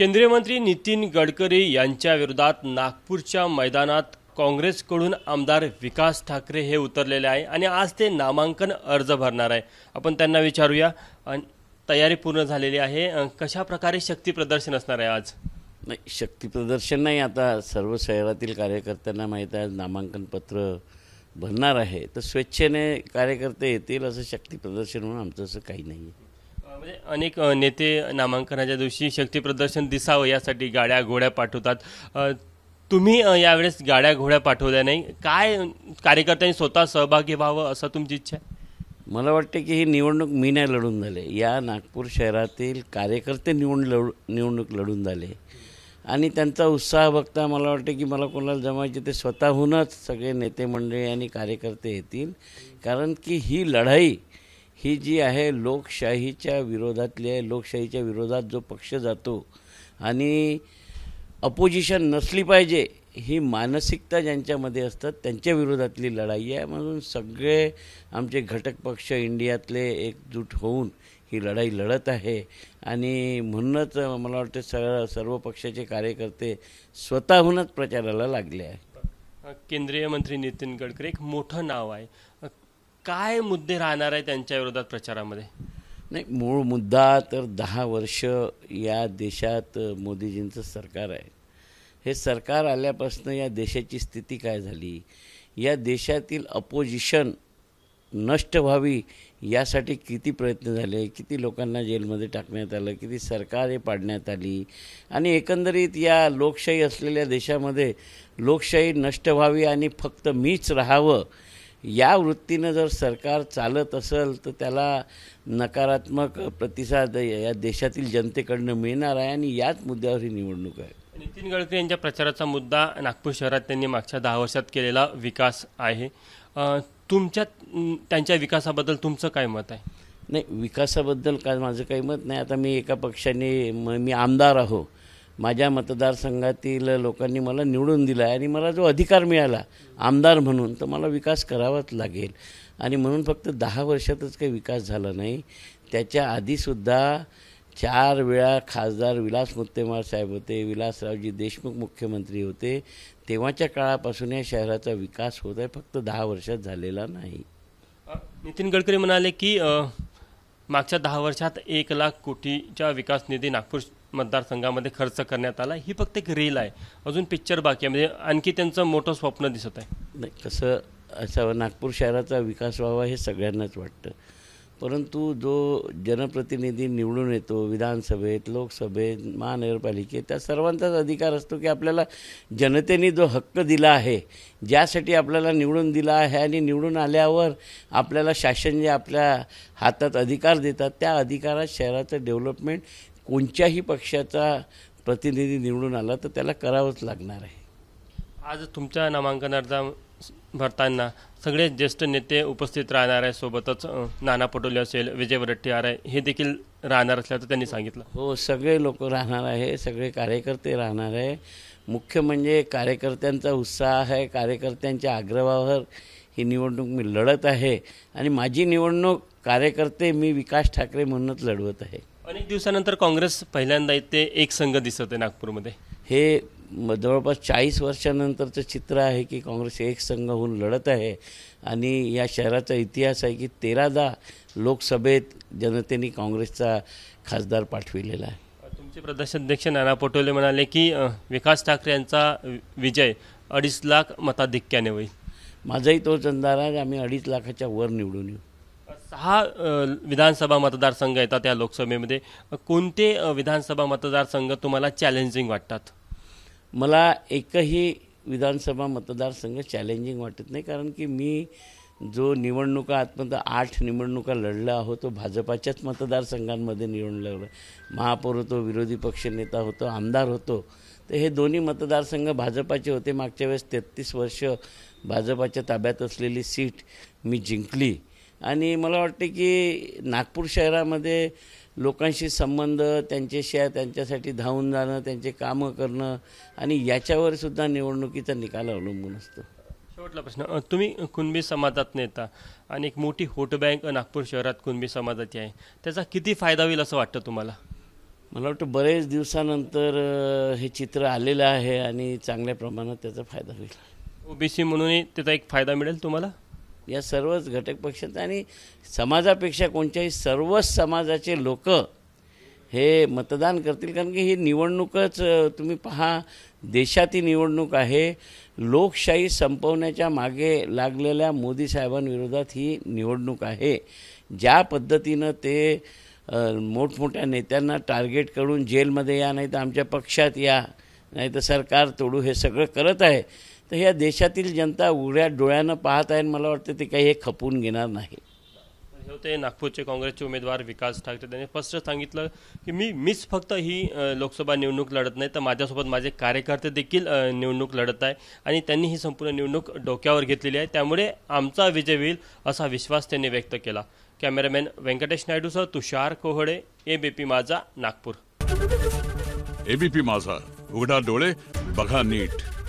केंद्रीय मंत्री नितीन गडकरी यांच्या विरोधात नागपूरच्या मैदानात काँग्रेसकडून आमदार विकास ठाकरे हे उतरलेले आहे आणि आज ते नामांकन अर्ज भरणार आहे आपण त्यांना विचारूया तयारी पूर्ण झालेली आहे कशा प्रकारे शक्ती प्रदर्शन असणार आहे आज नाही शक्ती प्रदर्शन नाही आता सर्व शहरातील कार्यकर्त्यांना माहीत आहे नामांकन पत्र भरणार आहे तर स्वेच्छेने कार्यकर्ते येतील असं शक्ती प्रदर्शन म्हणून आमचं असं काही नाही आहे म्हणजे अनेक नेते नामांकनाच्या दिवशी शक्तीप्रदर्शन दिसावं यासाठी गाड्या घोड्या पाठवतात तुम्ही यावेळेस गाड्या घोड्या पाठवल्या नाही काय कार्यकर्त्यांनी स्वतः सहभागी व्हावं असं तुमची इच्छा आहे मला वाटते की ही निवडणूक मी नाही लढून झाले या नागपूर शहरातील कार्यकर्ते निवडून लढ निवडणूक लढून झाले आणि त्यांचा उत्साह बघता मला वाटते की मला कोणाला जमायचे ते स्वतःहूनच सगळे नेते मंडळी आणि कार्यकर्ते येतील कारण की ही लढाई ही जी आहे लोकशाहीच्या विरोधातली आहे लोकशाहीच्या विरोधात जो पक्ष जातो आणि अपोजिशन नसली पाहिजे ही मानसिकता ज्यांच्यामध्ये असतात त्यांच्या विरोधातली लढाई आहे म्हणून सगळे आमचे घटक पक्ष इंडियातले एकजूट होऊन ही लढाई लढत आहे आणि म्हणूनच मला वाटतं सगळं सर्व पक्षाचे कार्यकर्ते स्वतःहूनच प्रचाराला लागले आहे केंद्रीय मंत्री नितीन गडकरी एक मोठं नाव आहे काय मुद्दे राहणार आहे त्यांच्या विरोधात प्रचारामध्ये नाही मूळ मुद्दा तर दहा वर्ष या देशात मोदीजींचं सरकार आहे हे सरकार आल्यापासून या देशाची स्थिती काय झाली या देशातील अपोजिशन नष्ट व्हावी यासाठी किती प्रयत्न झाले किती लोकांना जेलमध्ये टाकण्यात आलं किती सरकारे पाडण्यात आली आणि एकंदरीत या लोकशाही असलेल्या देशामध्ये लोकशाही नष्ट व्हावी आणि फक्त मीच राहावं या वृत्तीनं जर सरकार चालत असेल तर त्याला नकारात्मक प्रतिसाद या देशातील जनतेकडनं मिळणार आहे आणि याच मुद्द्यावर ही निवडणूक आहे नितीन गडकरी यांच्या प्रचाराचा मुद्दा नागपूर शहरात त्यांनी मागच्या दहा वर्षात केलेला विकास आहे तुमच्या त्यांच्या विकासाबद्दल तुमचं काय मत आहे नाही विकासाबद्दल काय माझं काही मत नाही आता मी एका पक्षाने मी आमदार आहो माझ्या मतदारसंघातील लोकांनी मला निवडून दिला आहे आणि मला जो अधिकार मिळाला आमदार म्हणून तर मला विकास करावाच लागेल आणि म्हणून फक्त दहा वर्षातच काही विकास झाला नाही त्याच्या आधीसुद्धा चार वेळा खासदार विलास मुत्तेमार साहेब होते विलासरावजी देशमुख मुख्यमंत्री होते तेव्हाच्या काळापासून या शहराचा विकास होत आहे फक्त दहा वर्षात झालेला नाही नितीन गडकरी म्हणाले की मागच्या दहा वर्षात एक लाख कोटीचा विकास निधी नागपूर मतदारसंघामध्ये खर्च करण्यात आला ही फक्त एक रील आहे अजून पिक्चर बाकी आहे म्हणजे आणखी त्यांचं मोठं स्वप्न दिसत आहे नाही कसं असं नागपूर शहराचा विकास व्हावा हे सगळ्यांनाच वाटतं परंतु जो जनप्रतिनिधी निवडून येतो विधानसभेत लोकसभेत महानगरपालिकेत त्या सर्वांचाच अधिकार असतो की आपल्याला जनतेने जो हक्क दिला आहे ज्यासाठी आपल्याला निवडून दिला आहे आणि निवडून आल्यावर आपल्याला शासन जे आपल्या हातात अधिकार देतात त्या अधिकारात शहराचं डेव्हलपमेंट कोणत्याही पक्षाचा प्रतिनिधी निवडून आला तर त्याला करावंच लागणार आहे आज तुमच्या नामांकन अर्जा भरताना सगळे ज्येष्ठ नेते उपस्थित राहणार आहे सोबतच नाना पटोले असेल विजय वरट्टीवार आहे हे देखील राहणार असल्याचं त्यांनी सांगितलं हो सगळे लोक राहणार आहे सगळे कार्यकर्ते राहणार आहे मुख्य म्हणजे कार्यकर्त्यांचा उत्साह आहे कार्यकर्त्यांच्या आग्रहावर ही निवडणूक मी लढत आहे आणि माझी निवडणूक कार्यकर्ते मी विकास ठाकरे म्हणूनच लढवत आहे अनेक दिवसानंतर काँग्रेस पहिल्यांदा इथे एक संघ दिसत आहे नागपूरमध्ये हे जवळपास चाळीस वर्षानंतरचं चित्र आहे की काँग्रेस एक संघ होऊन लढत आहे आणि या शहराचा इतिहास आहे की तेरादा लोकसभेत जनतेने काँग्रेसचा खासदार पाठविलेला आहे तुमचे प्रदेशाध्यक्ष नाना पटोले म्हणाले की विकास ठाकरे यांचा विजय अडीच लाख मताधिक्याने होईल माझाही तोच अंदाज आहे आम्ही अडीच लाखाच्या वर निवडून येऊ सहा विधानसभा मतदारसंघ येतात या लोकसभेमध्ये कोणते विधानसभा मतदारसंघ तुम्हाला चॅलेंजिंग वाटतात मला एकही विधानसभा मतदारसंघ चॅलेंजिंग वाटत नाही कारण की मी जो निवडणुका आतमध्ये आठ निवडणुका लढला आहो तो भाजपाच्याच मतदारसंघांमध्ये निवडून लढला महापौर होतो विरोधी पक्षनेता होतो आमदार होतो तर हे दोन्ही मतदारसंघ भाजपाचे होते मागच्या वेळेस तेहत्तीस वर्ष भाजपाच्या ताब्यात असलेली सीट मी जिंकली आणि मला वाटते की नागपूर शहरामध्ये लोकांशी संबंध त्यांच्याशी त्यांच्यासाठी धावून जाणं त्यांचे कामं करणं आणि याच्यावर सुद्धा निवडणुकीचा निकाल अवलंबून असतो शेवटला प्रश्न तुम्ही कुणबी समाजात नेता आणि एक मोठी होट बँक नागपूर शहरात कुणबी समाजाची आहे त्याचा किती फायदा होईल असं वाटतं तुम्हाला मला वाटतं बरेच दिवसानंतर हे चित्र आलेलं आहे आणि चांगल्या प्रमाणात त्याचा फायदा होईल ओबीसी म्हणूनही त्याचा एक फायदा मिळेल तुम्हाला या सर्वच घटक पक्षात आणि समाजापेक्षा कोणत्याही सर्वच समाजाचे लोक हे मतदान करतील कारण की ही निवडणूकच तुम्ही पहा देशात ही निवडणूक आहे लोकशाही संपवण्याच्या मागे लागलेल्या मोदी साहेबांविरोधात ही निवडणूक आहे ज्या पद्धतीनं ते मोठमोठ्या नेत्यांना टार्गेट करून जेलमध्ये या नाही तर आमच्या पक्षात या नाही तर सरकार तोडू हे सगळं करत आहे तर या देशातील जनता उघड्या डोळ्यानं पाहत आहे मला वाटतं ते काही हे खपून घेणार नाही होते नागपूरचे काँग्रेसचे उमेदवार विकास ठाकरे त्यांनी स्पष्ट सांगितलं की मी मीच फक्त ही लोकसभा निवडणूक लढत नाही तर माझ्यासोबत माझे कार्यकर्ते देखील निवडणूक लढत आहे आणि त्यांनी ही संपूर्ण निवडणूक डोक्यावर घेतलेली आहे त्यामुळे आमचा विजय होईल असा विश्वास त्यांनी व्यक्त केला cameraman Venkatesh sir Tushar Kohade ABP Majha Nagpur ABP माझा उघडा डोळे बघा नीट